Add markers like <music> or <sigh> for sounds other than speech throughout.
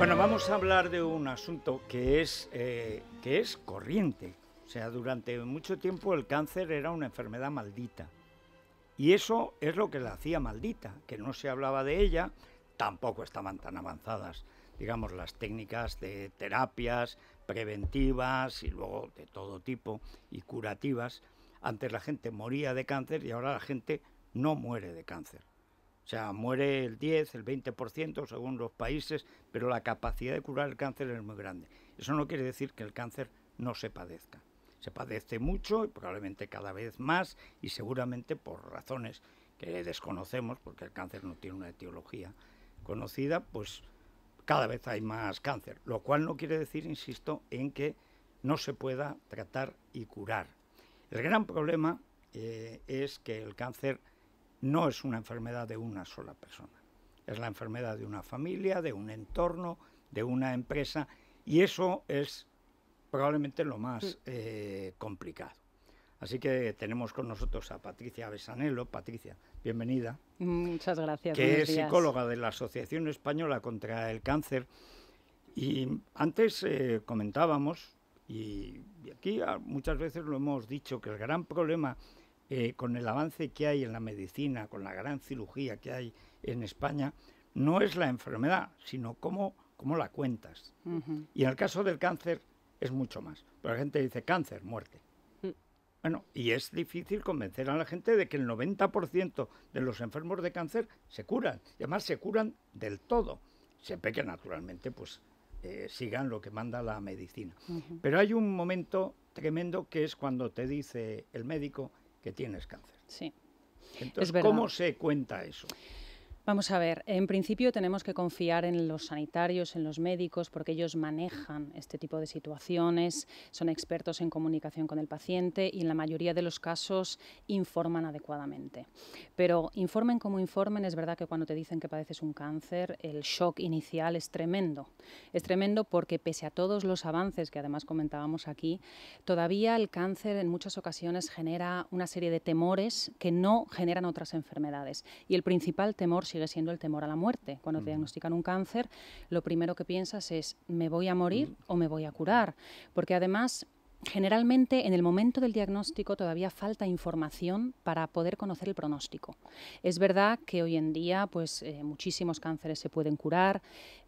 Bueno, vamos a hablar de un asunto que es, eh, que es corriente. O sea, durante mucho tiempo el cáncer era una enfermedad maldita. Y eso es lo que la hacía maldita, que no se hablaba de ella, tampoco estaban tan avanzadas, digamos, las técnicas de terapias preventivas y luego de todo tipo y curativas. Antes la gente moría de cáncer y ahora la gente no muere de cáncer. O sea, muere el 10, el 20% según los países, pero la capacidad de curar el cáncer es muy grande. Eso no quiere decir que el cáncer no se padezca. Se padece mucho y probablemente cada vez más y seguramente por razones que desconocemos, porque el cáncer no tiene una etiología conocida, pues cada vez hay más cáncer, lo cual no quiere decir, insisto, en que no se pueda tratar y curar. El gran problema eh, es que el cáncer no es una enfermedad de una sola persona. Es la enfermedad de una familia, de un entorno, de una empresa, y eso es probablemente lo más eh, complicado. Así que tenemos con nosotros a Patricia Besanelo. Patricia, bienvenida. Muchas gracias. Que es psicóloga de la Asociación Española contra el Cáncer. Y antes eh, comentábamos, y aquí muchas veces lo hemos dicho, que el gran problema eh, con el avance que hay en la medicina, con la gran cirugía que hay en España, no es la enfermedad, sino cómo, la cuentas. Y en el caso del cáncer es mucho más. la gente dice cáncer, muerte. Mm. Bueno, y es difícil convencer a la gente de que el 90% de los enfermos de cáncer se curan. Y además se curan del todo. Siempre que naturalmente pues eh, sigan lo que manda la medicina. Pero hay un momento tremendo que es cuando te dice el médico, que tienes cáncer. Sí. Entonces, ¿cómo se cuenta eso? Vamos a ver, en principio tenemos que confiar en los sanitarios, en los médicos, porque ellos manejan este tipo de situaciones, son expertos en comunicación con el paciente y en la mayoría de los casos informan adecuadamente. Pero informen como informen, es verdad que cuando te dicen que padeces un cáncer, el shock inicial es tremendo. Es tremendo porque pese a todos los avances que además comentábamos aquí, todavía el cáncer en muchas ocasiones genera una serie de temores que no generan otras enfermedades. Y el principal temor sigue siendo el temor a la muerte. Cuando te diagnostican un cáncer, lo primero que piensas es, ¿me voy a morir o me voy a curar? Porque además... Generalmente en el momento del diagnóstico todavía falta información para poder conocer el pronóstico. Es verdad que hoy en día pues, eh, muchísimos cánceres se pueden curar,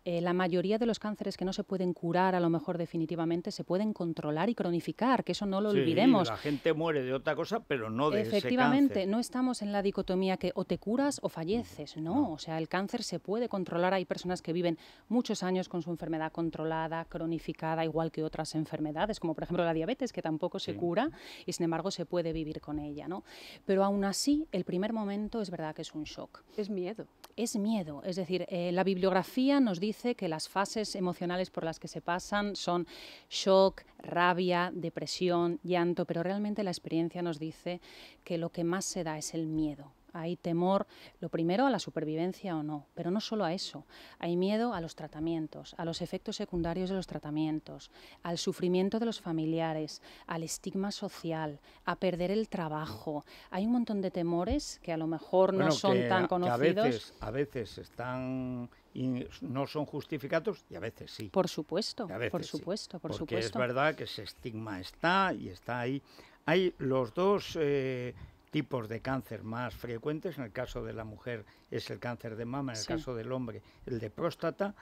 eh, la mayoría de los cánceres que no se pueden curar, a lo mejor definitivamente, se pueden controlar y cronificar, que eso no lo sí, olvidemos. La gente muere de otra cosa, pero no de Efectivamente, ese cáncer. no estamos en la dicotomía que o te curas o falleces, mm, no. O sea, el cáncer se puede controlar. Hay personas que viven muchos años con su enfermedad controlada, cronificada, igual que otras enfermedades, como por ejemplo la diabetes, que tampoco se cura y sin embargo se puede vivir con ella, ¿no? Pero aún así, el primer momento es verdad que es un shock. Es miedo. Es miedo. Es decir, eh, la bibliografía nos dice dice que las fases emocionales por las que se pasan son shock, rabia, depresión, llanto, pero realmente la experiencia nos dice que lo que más se da es el miedo, hay temor, lo primero, a la supervivencia o no, pero no solo a eso. Hay miedo a los tratamientos, a los efectos secundarios de los tratamientos, al sufrimiento de los familiares, al estigma social, a perder el trabajo. Hay un montón de temores que a lo mejor no son tan conocidos. a veces están y no son justificados y a veces sí. Por supuesto, por supuesto, por Porque supuesto. Es verdad que ese estigma está y está ahí. Hay los dos eh, tipos de cáncer más frecuentes, en el caso de la mujer es el cáncer de mama, en el caso del hombre el de próstata.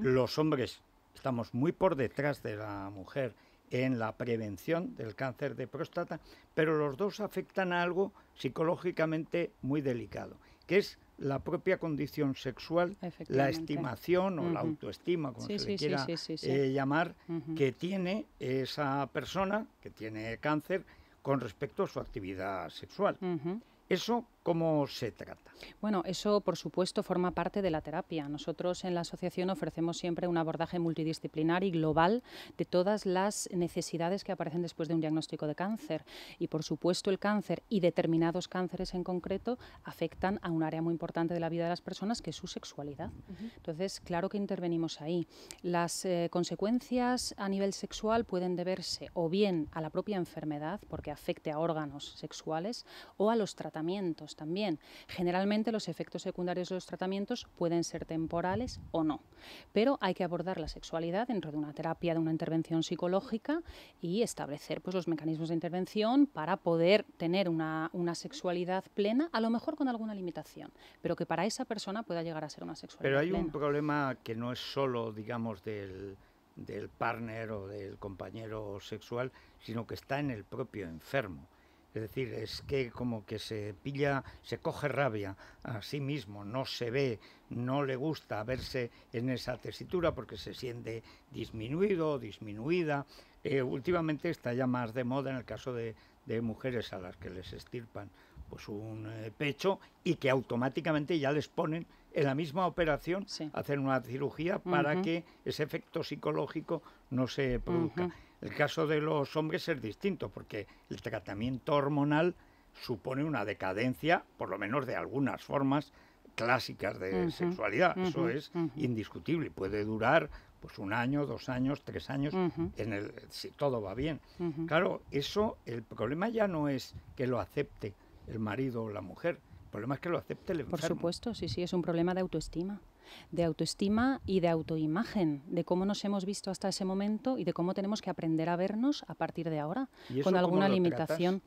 Los hombres estamos muy por detrás de la mujer en la prevención del cáncer de próstata, pero los dos afectan a algo psicológicamente muy delicado, que es la propia condición sexual, la estimación o la autoestima, como se quiera eh, llamar, que tiene esa persona que tiene cáncer con respecto a su actividad sexual. Eso ¿Cómo se trata? Bueno, eso por supuesto forma parte de la terapia. Nosotros en la asociación ofrecemos siempre un abordaje multidisciplinar y global de todas las necesidades que aparecen después de un diagnóstico de cáncer. Y por supuesto el cáncer y determinados cánceres en concreto afectan a un área muy importante de la vida de las personas que es su sexualidad. Entonces, claro que intervenimos ahí. Las eh, consecuencias a nivel sexual pueden deberse o bien a la propia enfermedad, porque afecte a órganos sexuales, o a los tratamientos también. Generalmente los efectos secundarios de los tratamientos pueden ser temporales o no, pero hay que abordar la sexualidad dentro de una terapia, de una intervención psicológica y establecer pues, los mecanismos de intervención para poder tener una, sexualidad plena, a lo mejor con alguna limitación, pero que para esa persona pueda llegar a ser una sexualidad plena. Pero hay un problema que no es solo, digamos, del del partner o del compañero sexual, sino que está en el propio enfermo. Es decir, es que como que se pilla, se coge rabia a sí mismo, no se ve, no le gusta verse en esa tesitura porque se siente disminuido disminuida. Eh, últimamente está ya más de moda en el caso de, mujeres a las que les estirpan pues un eh, pecho y que automáticamente ya les ponen en la misma operación hacer una cirugía para que ese efecto psicológico no se produzca. El caso de los hombres es distinto porque el tratamiento hormonal supone una decadencia, por lo menos de algunas formas clásicas de sexualidad. Eso es indiscutible. Puede durar pues un año, dos años, tres años, en el, si todo va bien. Claro, eso, el problema ya no es que lo acepte el marido o la mujer, el problema es que lo acepte el enfermo. Por supuesto, sí, sí, es un problema de autoestima de autoestima y de autoimagen, de cómo nos hemos visto hasta ese momento y de cómo tenemos que aprender a vernos a partir de ahora, con alguna limitación.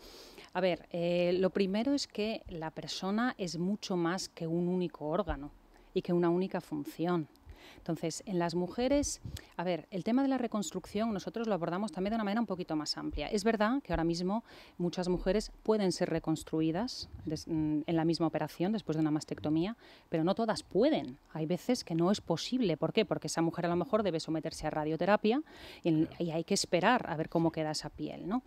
A ver, eh, lo primero es que la persona es mucho más que un único órgano y que una única función. Entonces, en las mujeres, a ver, el tema de la reconstrucción nosotros lo abordamos también de una manera un poquito más amplia. Es verdad que ahora mismo muchas mujeres pueden ser reconstruidas mm, en la misma operación después de una mastectomía, pero no todas pueden. Hay veces que no es posible. ¿Por qué? Porque esa mujer a lo mejor debe someterse a radioterapia y, hay que esperar a ver cómo queda esa piel. ¿no?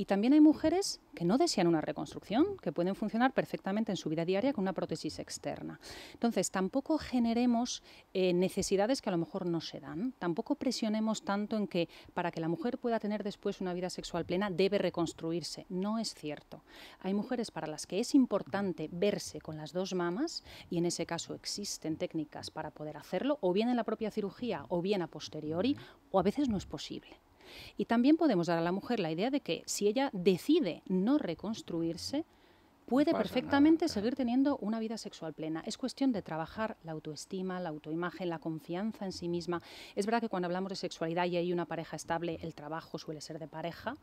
Y también hay mujeres que no desean una reconstrucción, que pueden funcionar perfectamente en su vida diaria con una prótesis externa. Entonces, tampoco generemos eh, necesidades que a lo mejor no se dan, tampoco presionemos tanto en que para que la mujer pueda tener después una vida sexual plena debe reconstruirse. No es cierto. Hay mujeres para las que es importante verse con las dos mamas y en ese caso existen técnicas para poder hacerlo, o bien en la propia cirugía o bien a posteriori, o a veces no es posible. Y también podemos dar a la mujer la idea de que si ella decide no reconstruirse, puede perfectamente seguir teniendo una vida sexual plena. Es cuestión de trabajar la autoestima, la autoimagen, la confianza en sí misma. Es verdad que cuando hablamos de sexualidad y hay una pareja estable, el trabajo suele ser de pareja.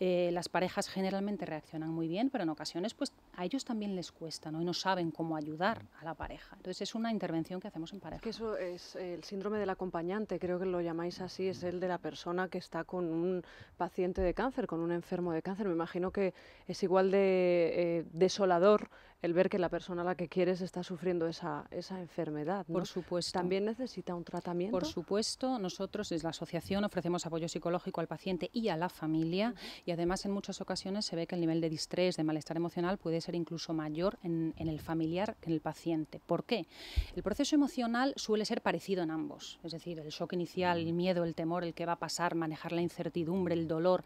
Eh, las parejas generalmente reaccionan muy bien, pero en ocasiones pues a ellos también les cuesta ¿no? y no saben cómo ayudar a la pareja. Entonces es una intervención que hacemos en pareja. Es que eso es el síndrome del acompañante, creo que lo llamáis así, es el de la persona que está con un paciente de cáncer, con un enfermo de cáncer. Me imagino que es igual de... Eh, desolador el ver que la persona a la que quieres está sufriendo esa, enfermedad. Por supuesto. ¿También necesita un tratamiento? Por supuesto, nosotros desde la asociación ofrecemos apoyo psicológico al paciente y a la familia y además en muchas ocasiones se ve que el nivel de distrés, de malestar emocional puede ser incluso mayor en, en el familiar que en el paciente. ¿Por qué? El proceso emocional suele ser parecido en ambos, es decir, el shock inicial, el miedo, el temor, el que va a pasar, manejar la incertidumbre, el dolor,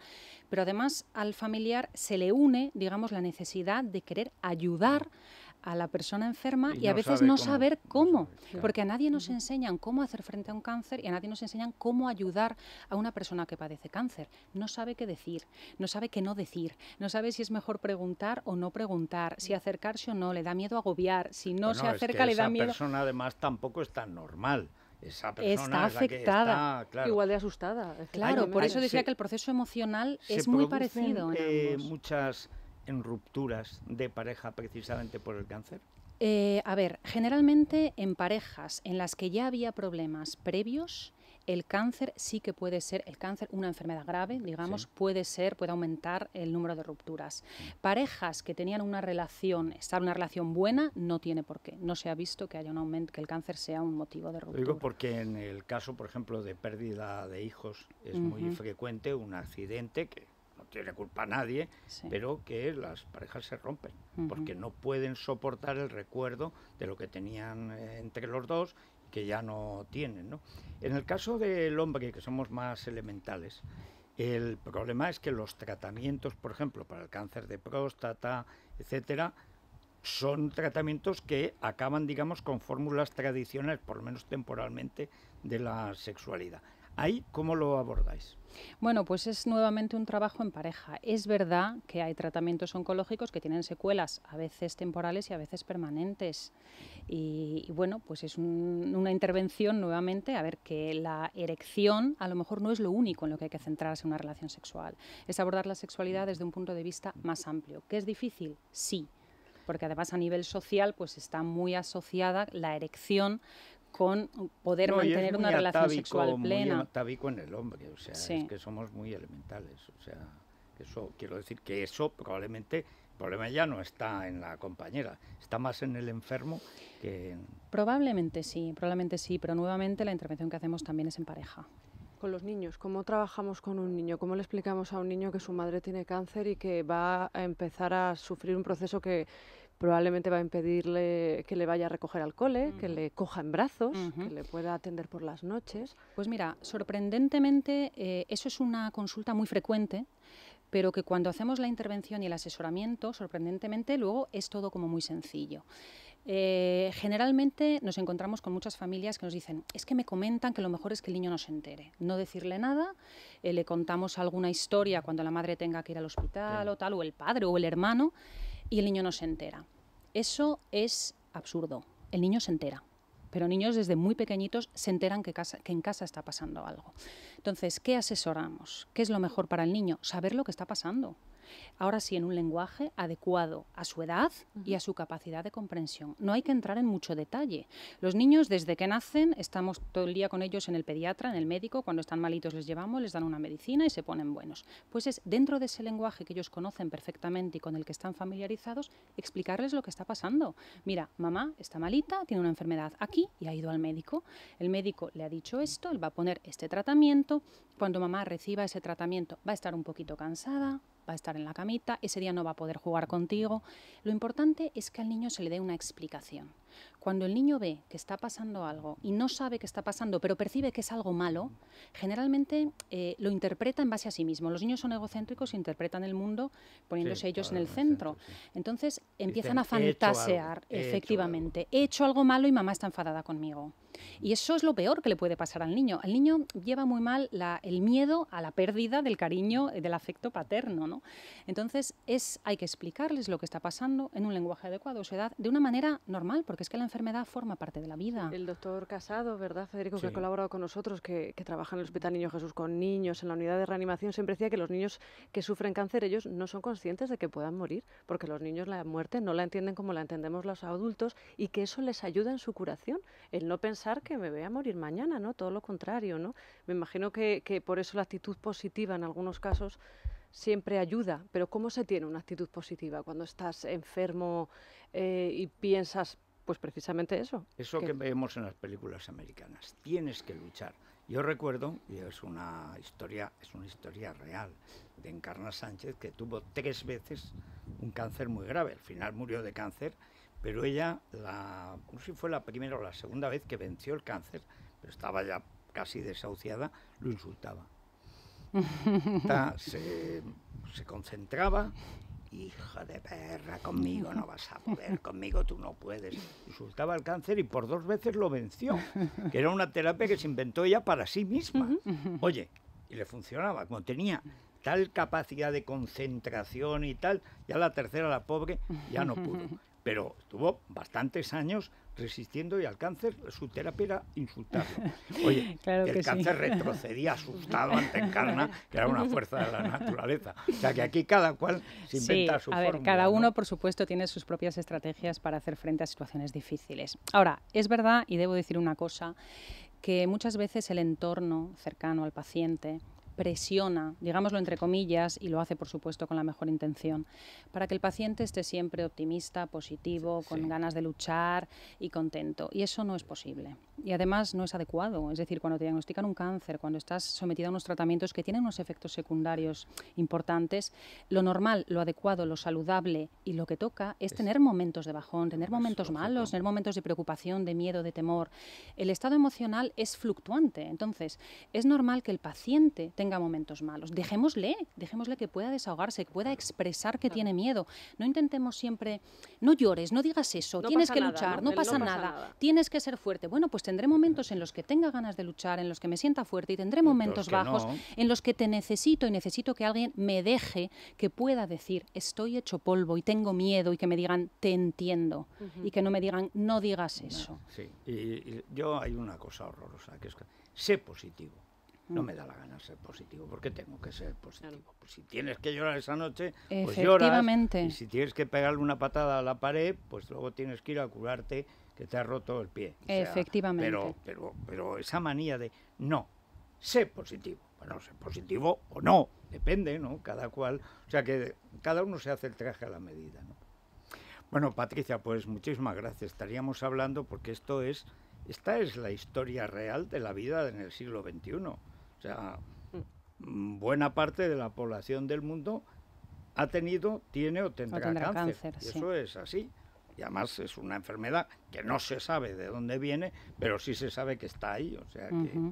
pero además al familiar se le une, digamos, la necesidad de querer ayudar a la persona enferma y, a veces no saber cómo, porque a nadie nos enseñan cómo hacer frente a un cáncer y a nadie nos enseñan cómo ayudar a una persona que padece cáncer. No sabe qué decir, no sabe qué no decir, no sabe si es mejor preguntar o no preguntar, si acercarse o no, le da miedo agobiar, si no se acerca le da miedo. Esa persona además tampoco es tan normal esa persona está afectada, igual de asustada. Claro, por eso decía que el proceso emocional es muy parecido. Eh, muchas en rupturas de pareja precisamente por el cáncer? Eh, a ver, generalmente en parejas en las que ya había problemas previos, el cáncer sí que puede ser, el cáncer, una enfermedad grave, digamos, puede ser, puede aumentar el número de rupturas. Parejas que tenían una relación, estar una relación buena, no tiene por qué. No se ha visto que haya un aumento, que el cáncer sea un motivo de ruptura. digo porque en el caso, por ejemplo, de pérdida de hijos es muy frecuente un accidente que tiene culpa a nadie, pero que las parejas se rompen porque no pueden soportar el recuerdo de lo que tenían eh, entre los dos que ya no tienen. ¿no? En el caso del hombre, que somos más elementales, el problema es que los tratamientos, por ejemplo, para el cáncer de próstata, etcétera, son tratamientos que acaban, digamos, con fórmulas tradicionales, por lo menos temporalmente, de la sexualidad. ¿Ahí cómo lo abordáis? Bueno, pues es nuevamente un trabajo en pareja. Es verdad que hay tratamientos oncológicos que tienen secuelas, a veces temporales y a veces permanentes. Y, bueno, pues es una intervención nuevamente, a ver, que la erección a lo mejor no es lo único en lo que hay que centrarse en una relación sexual. Es abordar la sexualidad desde un punto de vista más amplio. ¿Qué es difícil? Sí porque además a nivel social pues está muy asociada la erección con poder mantener una relación sexual plena. Muy en el hombre, o sea, es que somos muy elementales, o sea, eso quiero decir que eso probablemente el problema ya no está en la compañera, está más en el enfermo que en... probablemente sí, probablemente sí, pero nuevamente la intervención que hacemos también es en pareja. Con los niños, ¿cómo trabajamos con un niño? ¿Cómo le explicamos a un niño que su madre tiene cáncer y que va a empezar a sufrir un proceso que probablemente va a impedirle que le vaya a recoger al cole, que le coja en brazos, que le pueda atender por las noches. Pues mira, sorprendentemente eh, eso es una consulta muy frecuente, pero que cuando hacemos la intervención y el asesoramiento, sorprendentemente luego es todo como muy sencillo. Eh, generalmente nos encontramos con muchas familias que nos dicen, es que me comentan que lo mejor es que el niño no se entere, no decirle nada, eh, le contamos alguna historia cuando la madre tenga que ir al hospital o tal, o el padre o el hermano, y el niño no se entera. Eso es absurdo. El niño se entera. Pero niños desde muy pequeñitos se enteran que, que en casa está pasando algo. Entonces, ¿qué asesoramos? ¿Qué es lo mejor para el niño? Saber lo que está pasando ahora sí en un lenguaje adecuado a su edad y a su capacidad de comprensión. No hay que entrar en mucho detalle. Los niños desde que nacen estamos todo el día con ellos en el pediatra, en el médico, cuando están malitos les llevamos, les dan una medicina y se ponen buenos. Pues es dentro de ese lenguaje que ellos conocen perfectamente y con el que están familiarizados, explicarles lo que está pasando. Mira, mamá está malita, tiene una enfermedad aquí y ha ido al médico. El médico le ha dicho esto, él va a poner este tratamiento. Cuando mamá reciba ese tratamiento va a estar un poquito cansada, va a estar en la camita, ese día no va a poder jugar contigo. Lo importante es que al niño se le dé una explicación. Cuando el niño ve que está pasando algo y no sabe que está pasando, pero percibe que es algo malo, generalmente eh, lo interpreta en base a sí mismo. Los niños son egocéntricos, y interpretan el mundo poniéndose ellos en el centro. Entonces empiezan a fantasear, efectivamente. He hecho, algo malo y mamá está enfadada conmigo. Y eso es lo peor que le puede pasar al niño. El niño lleva muy mal la, el miedo a la pérdida del cariño, del afecto paterno. ¿no? Entonces es, hay que explicarles lo que está pasando en un lenguaje adecuado a su edad de una manera normal, porque es que la enfermedad forma parte de la vida. El doctor Casado, ¿verdad, Federico, que ha colaborado con nosotros, que, trabaja en el Hospital Niño Jesús con niños, en la unidad de reanimación, siempre decía que los niños que sufren cáncer, ellos no son conscientes de que puedan morir, porque los niños la muerte no la entienden como la entendemos los adultos y que eso les ayuda en su curación, el no pensar que me voy a morir mañana, ¿no? Todo lo contrario, ¿no? Me imagino que, por eso la actitud positiva en algunos casos siempre ayuda, pero ¿cómo se tiene una actitud positiva cuando estás enfermo eh, y piensas pues precisamente eso. Eso que... vemos en las películas americanas. Tienes que luchar. Yo recuerdo, y es una historia, es una historia real, de Encarna Sánchez, que tuvo tres veces un cáncer muy grave. Al final murió de cáncer, pero ella, no sé si fue la primera o la segunda vez que venció el cáncer, pero estaba ya casi desahuciada, lo insultaba. <laughs> se, se concentraba hija de perra, conmigo no vas a poder, conmigo tú no puedes. Insultaba al cáncer y por dos veces lo venció, que era una terapia que se inventó ella para sí misma. Oye, y le funcionaba, como tenía tal capacidad de concentración y tal, ya la tercera, la pobre, ya no pudo pero estuvo bastantes años resistiendo y al cáncer su terapia era insultarlo. <laughs> Oye, el cáncer retrocedía asustado ante Encarna, que era una fuerza de la naturaleza. O sea que aquí cada cual se inventa sí, su a ver, Cada uno, por supuesto, tiene sus propias estrategias para hacer frente a situaciones difíciles. Ahora, es verdad, y debo decir una cosa, que muchas veces el entorno cercano al paciente presiona, digámoslo entre comillas, y lo hace por supuesto con la mejor intención, para que el paciente esté siempre optimista, positivo, con ganas de luchar y contento. Y eso no es posible. Y además no es adecuado. Es decir, cuando te diagnostican un cáncer, cuando estás sometido a unos tratamientos que tienen unos efectos secundarios importantes, lo normal, lo adecuado, lo saludable y lo que toca es, es tener momentos de bajón, tener momentos malos, tener momentos de preocupación, de miedo, de temor. El estado emocional es fluctuante. Entonces, es normal que el paciente tenga momentos malos. Dejémosle, dejémosle que pueda desahogarse, que pueda expresar que tiene miedo. No intentemos siempre, no llores, no digas eso, tienes que luchar, no, pasa, nada, tienes que ser fuerte. Bueno, pues tendré momentos en los que tenga ganas de luchar, en los que me sienta fuerte y tendré momentos bajos en los que te necesito y necesito que alguien me deje, que pueda decir, estoy hecho polvo y tengo miedo y que me digan, te entiendo y que no me digan, no digas eso. Sí, y, yo hay una cosa horrorosa, que es que sé positivo no mm. me da la gana ser positivo, porque tengo que ser positivo. Pues si tienes que llorar esa noche, pues lloras. Y si tienes que pegarle una patada a la pared, pues luego tienes que ir a curarte que te ha roto el pie. Efectivamente. pero, pero, esa manía de no, sé positivo. Bueno, sé positivo o no, depende, ¿no? Cada cual, o sea que cada uno se hace el traje a la medida, ¿no? Bueno, Patricia, pues muchísimas gracias. Estaríamos hablando porque esto es, esta es la historia real de la vida en el siglo XXI. O sea, mm, buena parte de la población del mundo ha tenido, tiene o tendrá, cáncer. y Eso es así. Y además es una enfermedad que no se sabe de dónde viene, pero sí se sabe que está ahí. O sea que.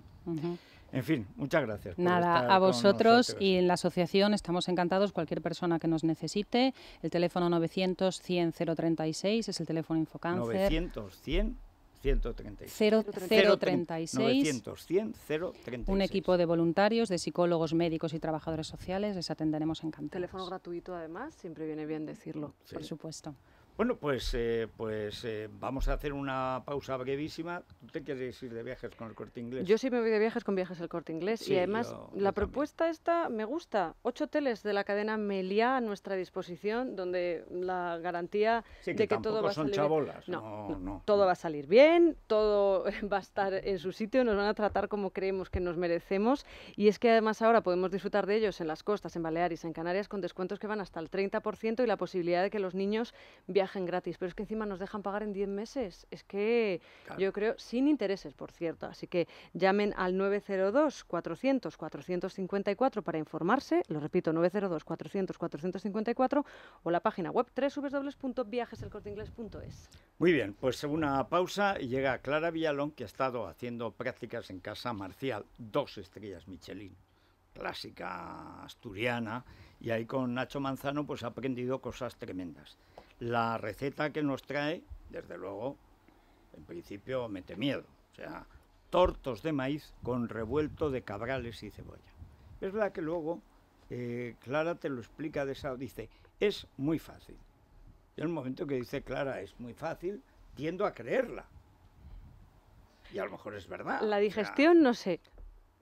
En fin, muchas gracias. Nada, estar a vosotros y en la asociación estamos encantados. Cualquier persona que nos necesite, el teléfono 900 100 036 es el teléfono Infocáncer. 900 100 136. 036. 900, 100, 036. Un equipo de voluntarios, de psicólogos, médicos y trabajadores sociales. Les atenderemos encantados. Teléfono gratuito, además, siempre viene bien decirlo. Por supuesto. Bueno, pues, eh, pues eh, vamos a hacer una pausa brevísima. ¿Tú te quieres ir de viajes con el corte inglés? Yo sí me voy de viajes con viajes al corte inglés. y además, la propuesta esta me gusta. Ocho hoteles de la cadena Meliá a nuestra disposición, donde la garantía de que todo va a salir. No, no, todo va a salir bien, todo <laughs> va a estar en su sitio, nos van a tratar como creemos que nos merecemos. Y es que además ahora podemos disfrutar de ellos en las costas, en Baleares, en Canarias, con descuentos que van hasta el 30% y la posibilidad de que los niños viajen gratis, pero es que encima nos dejan pagar en 10 meses. Es que yo creo, sin intereses, por cierto. Así que llamen al 902-400-454 para informarse. Lo repito, 902-400-454 o la página web www.viajeselcorteingles.es. Muy bien, pues una pausa y llega Clara Villalón, que ha estado haciendo prácticas en Casa Marcial, dos estrellas Michelin clásica asturiana y ahí con Nacho Manzano pues ha aprendido cosas tremendas. La receta que nos trae, desde luego, en principio mete miedo. O sea, tortos de maíz con revuelto de cabrales y cebolla. Es verdad que luego eh, Clara te lo explica de esa, dice, es muy fácil. Y en el momento que dice Clara es muy fácil, tiendo a creerla. Y a lo mejor es verdad. La digestión, no sé.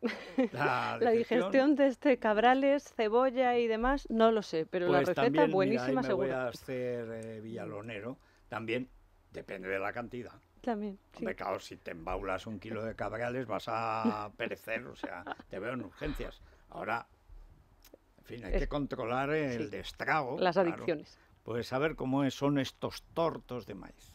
<laughs> La, digestión de este cabrales, cebolla y demás, no lo sé, pero la pues receta también, buenísima seguro. Voy a hacer eh, villalonero, también depende de la cantidad. También. Sí. si te embaulas un kilo de cabrales vas a <laughs> perecer, o sea, te veo en urgencias. Ahora, en fin, hay que controlar el destrago. Las adicciones. Pues a ver cómo son estos tortos de maíz.